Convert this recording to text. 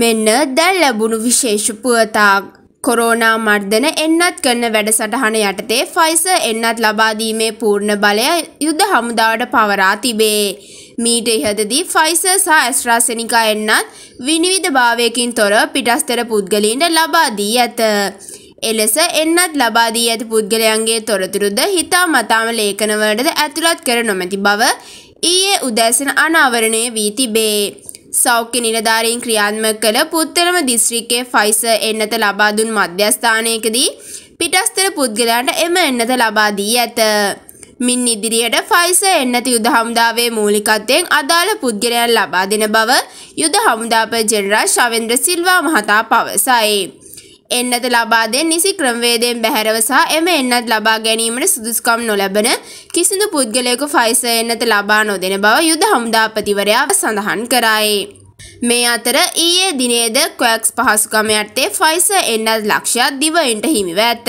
මෙන්න දැන් ලැබුණු විශේෂ පුවතාක්. කොරෝනා මර්ධන එන්නත් කරන වැඩසටහන යටතේ ෆයිස එන්නත් ලබාදීමේ පූර්ණ බලය යුද හමුදාවට පවරා තිබේ. මීට ඉහදදී ෆයිස සහ ඇස්ට්‍රාසෙනිකා එන්නත් විනිවිධ භාවයකින් තොර පිටස්තර පුද්ගලින්ට ලබාදී ඇත. එලෙස එන්නත් ලබාදී ඇති පුද්ගලයන්ගේ තොරතුරුද හිතා මතාම ලේඛනවලටද ඇතුළත් කර නොමැති බව ඊයේ උදෑසන අනාවරණය වී තිබේ. සෞඛ්‍ය නිලධාරීන් ක්‍රියාත්මක කළ පුත්තලම දිස්ත්‍රික්කයේ ෆයිසර් එන්නත ලබා දුන් මධ්‍යස්ථානයකදී පිටස්තර පුද්ගලයන්ට එම එන්නත ලබා දී ඇත. මින් ඉදිරියට ෆයිසර් එන්නත යුද හමුදාවේ මූලිකත්වයෙන් අදාළ පුද්ගලයන් ලබා දෙන බව යුද හමුදාපති ජෙනරල් ශවෙන්ද්‍ර සිල්වා මහතා පවසයි. එන්නත ලබා දෙන නිසි ක්‍රමවේදයෙන් බැහැරව සහ එම එන්නත් ලබා ගැනීමට සුදුසුකම් නොලැබෙන කිසිදු පුද්ගලයෙකු ෆයිසර් එන්නත ලබා නොදෙන බව යුද හමුදාපතිවරයා සඳහන් කරයි. මේ අතර ඊයේ දිනේද කොක්ස් පහසුකම යටතේ ෆයිසර් එන්නත් ලක්ෂයක් දිවයින්ට හිමිව ඇත.